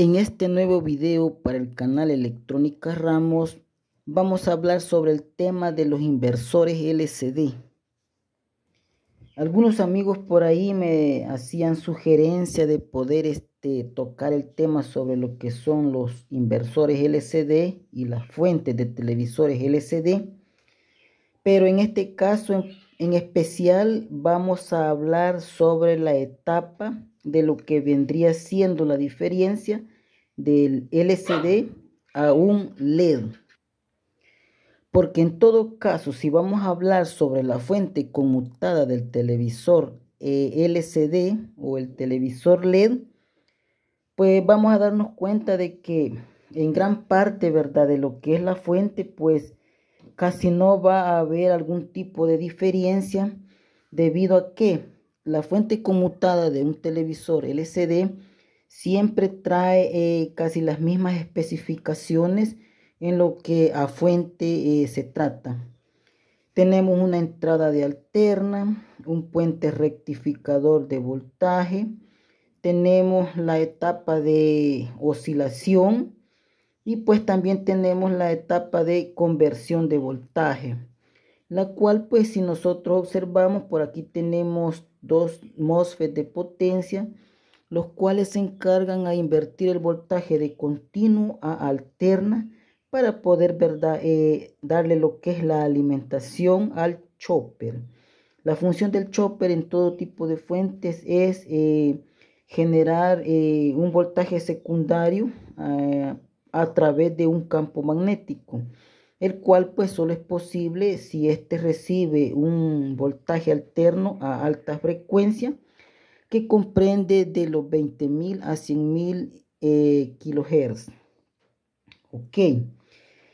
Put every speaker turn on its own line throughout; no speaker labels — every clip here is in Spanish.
En este nuevo video para el canal Electrónica Ramos vamos a hablar sobre el tema de los inversores LCD. Algunos amigos por ahí me hacían sugerencia de poder este, tocar el tema sobre lo que son los inversores LCD y las fuentes de televisores LCD. Pero en este caso en especial vamos a hablar sobre la etapa de lo que vendría siendo la diferencia del LCD a un LED. Porque en todo caso, si vamos a hablar sobre la fuente conmutada del televisor eh, LCD o el televisor LED, pues vamos a darnos cuenta de que en gran parte, ¿verdad? De lo que es la fuente, pues casi no va a haber algún tipo de diferencia debido a que la fuente conmutada de un televisor LCD siempre trae eh, casi las mismas especificaciones en lo que a fuente eh, se trata. Tenemos una entrada de alterna, un puente rectificador de voltaje, tenemos la etapa de oscilación, y pues también tenemos la etapa de conversión de voltaje, la cual pues si nosotros observamos por aquí tenemos dos MOSFET de potencia, los cuales se encargan a invertir el voltaje de continuo a alterna para poder ¿verdad? Eh, darle lo que es la alimentación al chopper. La función del chopper en todo tipo de fuentes es eh, generar eh, un voltaje secundario a través de un campo magnético, el cual pues solo es posible si éste recibe un voltaje alterno a alta frecuencia que comprende de los 20.000 a 100.000 eh, kilohertz. Ok.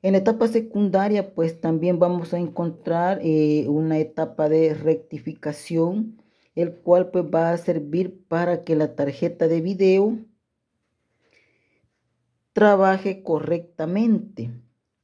En la etapa secundaria, pues también vamos a encontrar eh, una etapa de rectificación, el cual pues va a servir para que la tarjeta de video trabaje correctamente.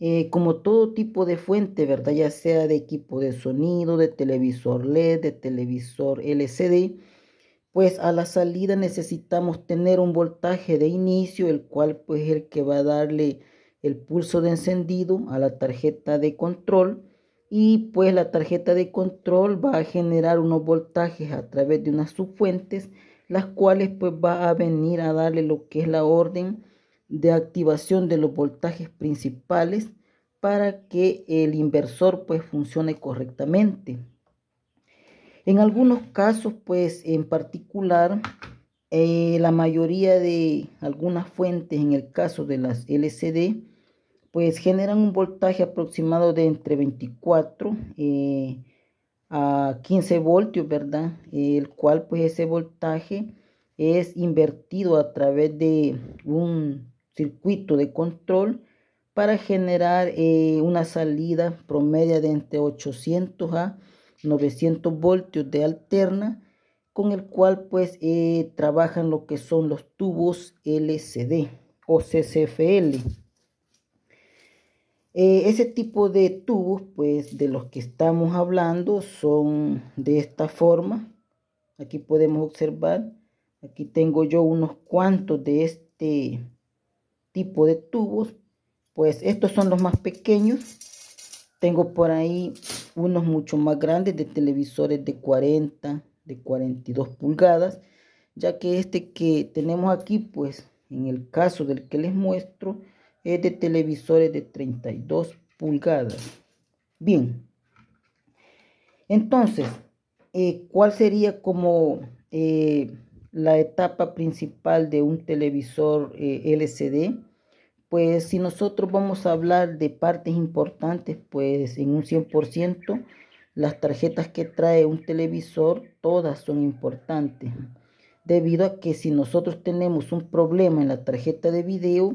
Eh, como todo tipo de fuente, ¿verdad? Ya sea de equipo de sonido, de televisor LED, de televisor LCD, pues a la salida necesitamos tener un voltaje de inicio, el cual pues es el que va a darle el pulso de encendido a la tarjeta de control y pues la tarjeta de control va a generar unos voltajes a través de unas subfuentes, las cuales pues va a venir a darle lo que es la orden de activación de los voltajes principales para que el inversor pues funcione correctamente. En algunos casos pues en particular eh, la mayoría de algunas fuentes en el caso de las LCD pues generan un voltaje aproximado de entre 24 eh, a 15 voltios, ¿verdad? El cual pues ese voltaje es invertido a través de un circuito de control para generar eh, una salida promedia de entre 800 a 900 voltios de alterna con el cual pues eh, trabajan lo que son los tubos LCD o CCFL. Eh, ese tipo de tubos pues de los que estamos hablando son de esta forma. Aquí podemos observar, aquí tengo yo unos cuantos de este tipo de tubos. Pues estos son los más pequeños. Tengo por ahí unos mucho más grandes de televisores de 40, de 42 pulgadas. Ya que este que tenemos aquí, pues en el caso del que les muestro, es de televisores de 32 pulgadas. Bien. Entonces, eh, ¿cuál sería como... Eh, la etapa principal de un televisor eh, LCD, pues si nosotros vamos a hablar de partes importantes, pues en un 100%, las tarjetas que trae un televisor, todas son importantes. Debido a que si nosotros tenemos un problema en la tarjeta de video,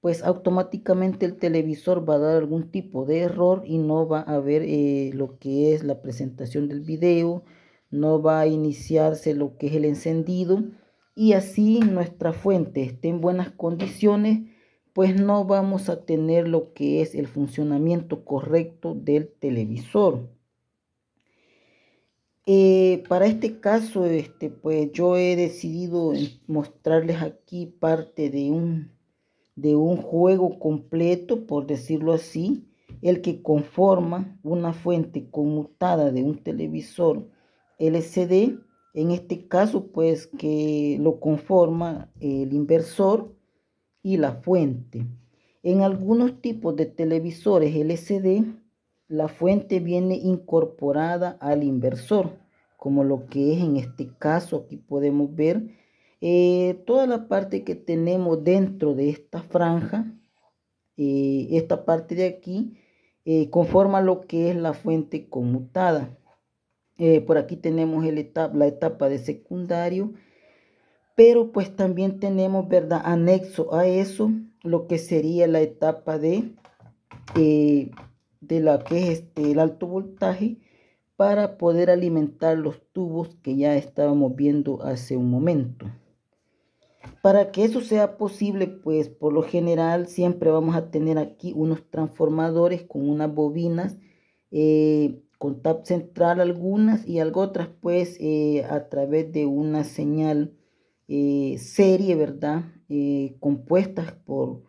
pues automáticamente el televisor va a dar algún tipo de error y no va a ver eh, lo que es la presentación del video, no va a iniciarse lo que es el encendido y así nuestra fuente esté en buenas condiciones, pues no vamos a tener lo que es el funcionamiento correcto del televisor. Eh, para este caso, este, pues yo he decidido mostrarles aquí parte de un juego completo, por decirlo así, el que conforma una fuente conmutada de un televisor LCD, en este caso pues que lo conforma el inversor y la fuente. En algunos tipos de televisores LCD, la fuente viene incorporada al inversor, como lo que es en este caso, aquí podemos ver eh, toda la parte que tenemos dentro de esta franja, eh, esta parte de aquí, eh, conforma lo que es la fuente conmutada. Eh, por aquí tenemos el la etapa de secundario, pero pues también tenemos, ¿verdad? Anexo a eso, lo que sería la etapa de, eh, de la que es este, el alto voltaje para poder alimentar los tubos que ya estábamos viendo hace un momento. Para que eso sea posible, pues por lo general siempre vamos a tener aquí unos transformadores con unas bobinas eh, con tap central algunas y algo otras pues eh, a través de una señal eh, serie, ¿verdad? Eh, compuestas por,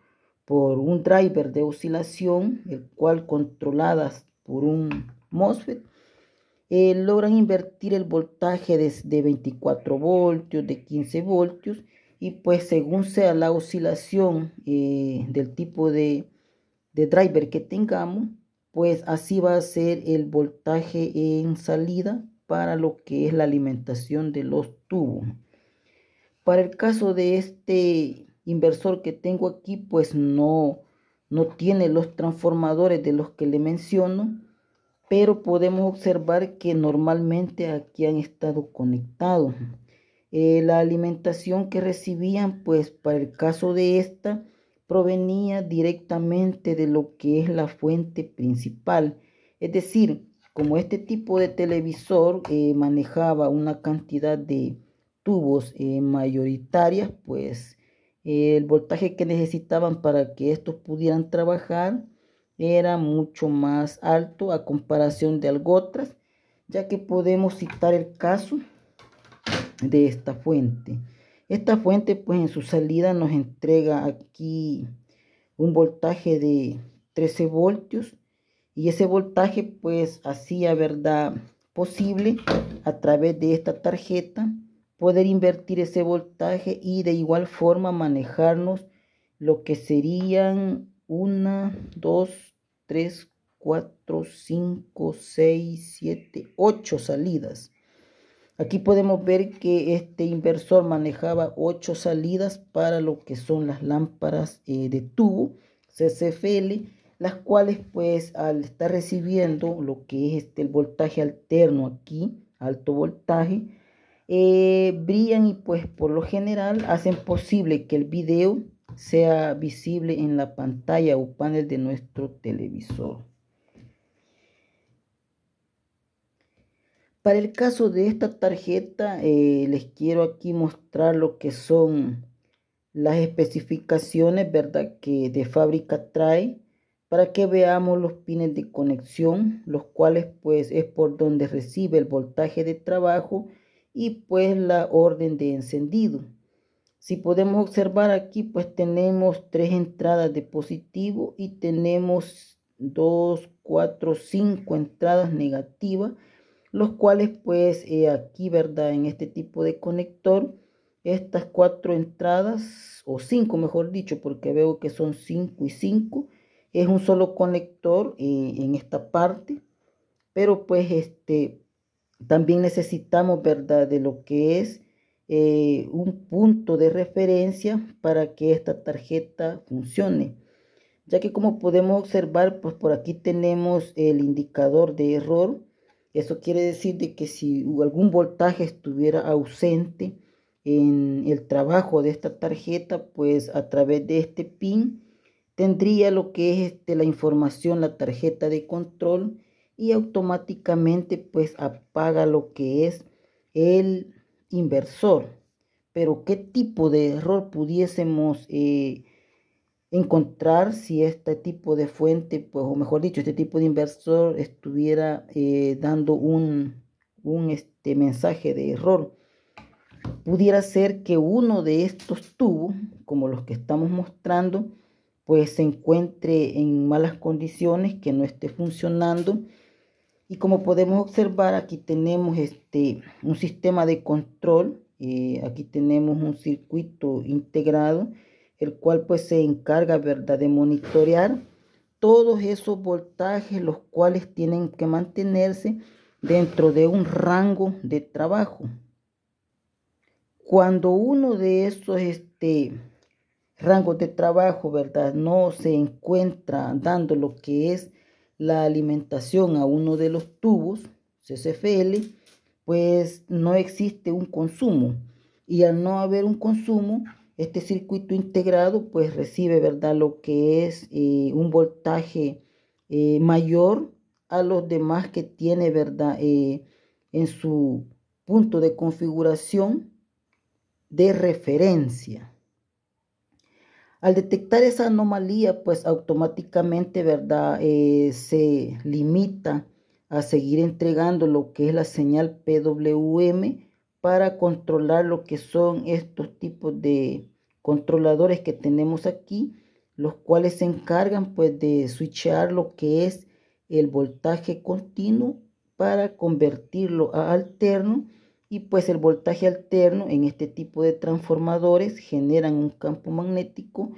por un driver de oscilación, el cual controladas por un MOSFET, logran invertir el voltaje de 24 voltios, de 15 voltios, y pues según sea la oscilación del tipo de driver que tengamos, pues así va a ser el voltaje en salida para lo que es la alimentación de los tubos. Para el caso de este inversor que tengo aquí, pues no, no tiene los transformadores de los que le menciono, pero podemos observar que normalmente aquí han estado conectados. Eh, la alimentación que recibían, pues para el caso de esta, provenía directamente de lo que es la fuente principal. Es decir, como este tipo de televisor eh, manejaba una cantidad de tubos eh, mayoritarias, pues eh, el voltaje que necesitaban para que estos pudieran trabajar era mucho más alto a comparación de otras ya que podemos citar el caso de esta fuente. Esta fuente pues en su salida nos entrega aquí un voltaje de 13 voltios y ese voltaje pues hacía verdad posible a través de esta tarjeta poder invertir ese voltaje y de igual forma manejarnos lo que serían 1, 2, 3, 4, 5, 6, 7, 8 salidas. Aquí podemos ver que este inversor manejaba 8 salidas para lo que son las lámparas eh, de tubo CCFL, las cuales pues al estar recibiendo lo que es este, el voltaje alterno aquí, alto voltaje, eh, brillan y pues por lo general hacen posible que el video sea visible en la pantalla o panel de nuestro televisor. Para el caso de esta tarjeta, eh, les quiero aquí mostrar lo que son las especificaciones, ¿verdad? Que de fábrica trae para que veamos los pines de conexión, los cuales pues es por donde recibe el voltaje de trabajo y pues la orden de encendido. Si podemos observar aquí, pues tenemos tres entradas de positivo y tenemos dos, cuatro, cinco entradas negativas los cuales pues aquí, ¿verdad? En este tipo de conector, estas cuatro entradas, o cinco mejor dicho, porque veo que son cinco y cinco, es un solo conector eh, en esta parte, pero pues este, también necesitamos, ¿verdad? De lo que es eh, un punto de referencia para que esta tarjeta funcione ya que como podemos observar, pues por aquí tenemos el indicador de error eso quiere decir de que si algún voltaje estuviera ausente en el trabajo de esta tarjeta, pues a través de este pin tendría lo que es este, la información, la tarjeta de control y automáticamente pues apaga lo que es el inversor. Pero ¿qué tipo de error pudiésemos eh, encontrar si este tipo de fuente, pues, o mejor dicho, este tipo de inversor estuviera eh, dando un, este, mensaje de error. Pudiera ser que uno de estos tubos, como los que estamos mostrando, pues se encuentre en malas condiciones, que no esté funcionando. Y como podemos observar, aquí tenemos este, un sistema de control, eh, aquí tenemos un circuito integrado el cual pues se encarga, ¿verdad?, de monitorear todos esos voltajes, los cuales tienen que mantenerse dentro de un rango de trabajo. Cuando uno de esos este, rangos de trabajo, ¿verdad?, no se encuentra dando lo que es la alimentación a uno de los tubos, CCFL, pues no existe un consumo. Y al no haber un consumo, este circuito integrado pues recibe, ¿verdad? Lo que es eh, un voltaje eh, mayor a los demás que tiene, ¿verdad? Eh, en su punto de configuración de referencia. Al detectar esa anomalía, pues automáticamente, ¿verdad? se limita a seguir entregando lo que es la señal PWM para controlar lo que son estos tipos de controladores que tenemos aquí, los cuales se encargan pues de switchar lo que es el voltaje continuo para convertirlo a alterno y pues el voltaje alterno en este tipo de transformadores generan un campo magnético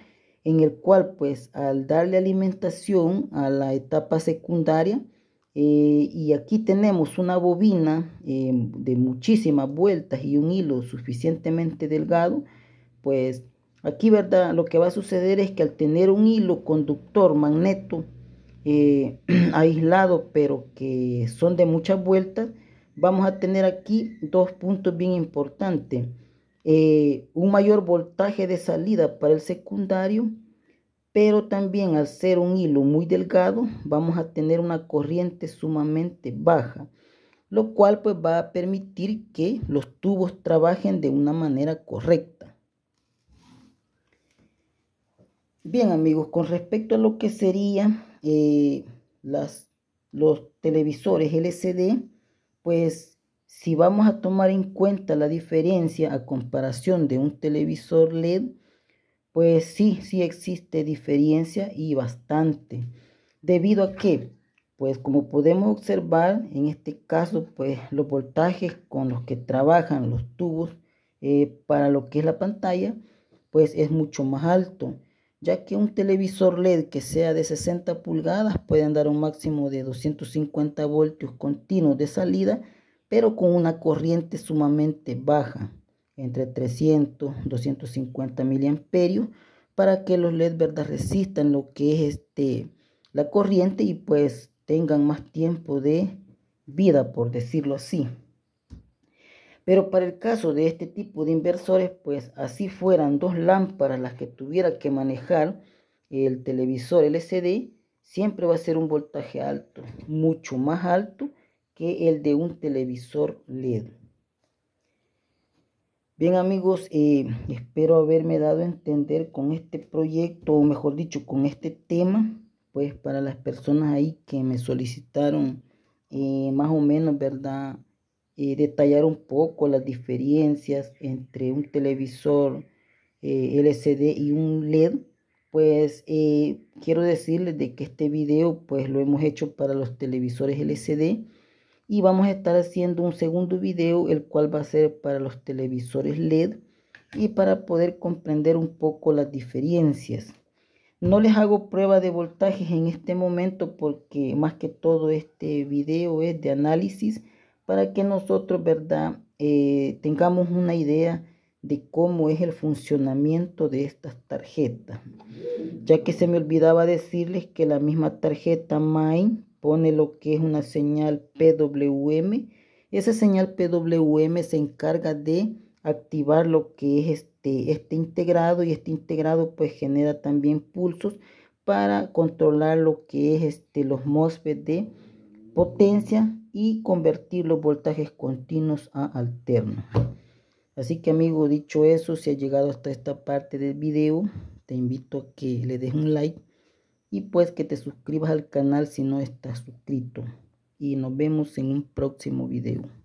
en el cual pues al darle alimentación a la etapa secundaria eh, y aquí tenemos una bobina eh, de muchísimas vueltas y un hilo suficientemente delgado pues Aquí, ¿verdad? Lo que va a suceder es que al tener un hilo conductor magneto eh, aislado, pero que son de muchas vueltas, vamos a tener aquí dos puntos bien importantes. Eh, un mayor voltaje de salida para el secundario, pero también al ser un hilo muy delgado, vamos a tener una corriente sumamente baja, lo cual pues va a permitir que los tubos trabajen de una manera correcta. Bien amigos, con respecto a lo que serían eh, los televisores LCD, pues si vamos a tomar en cuenta la diferencia a comparación de un televisor LED, pues sí, sí existe diferencia y bastante. Debido a que, pues como podemos observar, en este caso, pues los voltajes con los que trabajan los tubos eh, para lo que es la pantalla, pues es mucho más alto ya que un televisor LED que sea de 60 pulgadas puede andar un máximo de 250 voltios continuos de salida, pero con una corriente sumamente baja, entre 300 y 250 miliamperios, para que los LED resistan lo que es este, la corriente y pues tengan más tiempo de vida, por decirlo así. Pero para el caso de este tipo de inversores, pues así fueran dos lámparas las que tuviera que manejar el televisor LCD, siempre va a ser un voltaje alto, mucho más alto que el de un televisor LED. Bien amigos, eh, espero haberme dado a entender con este proyecto, o mejor dicho, con este tema, pues para las personas ahí que me solicitaron eh, más o menos, ¿verdad? Eh, detallar un poco las diferencias entre un televisor eh, LCD y un LED, pues eh, quiero decirles de que este video pues lo hemos hecho para los televisores LCD y vamos a estar haciendo un segundo video el cual va a ser para los televisores LED y para poder comprender un poco las diferencias. No les hago prueba de voltajes en este momento porque más que todo este video es de análisis para que nosotros, ¿verdad?, eh, tengamos una idea de cómo es el funcionamiento de estas tarjetas. Ya que se me olvidaba decirles que la misma tarjeta main pone lo que es una señal PWM. Esa señal PWM se encarga de activar lo que es este, este integrado y este integrado pues genera también pulsos para controlar lo que es este, los MOSFET de potencia y convertir los voltajes continuos a alternos. Así que amigo, dicho eso, si has llegado hasta esta parte del video, te invito a que le des un like y pues que te suscribas al canal si no estás suscrito. Y nos vemos en un próximo video.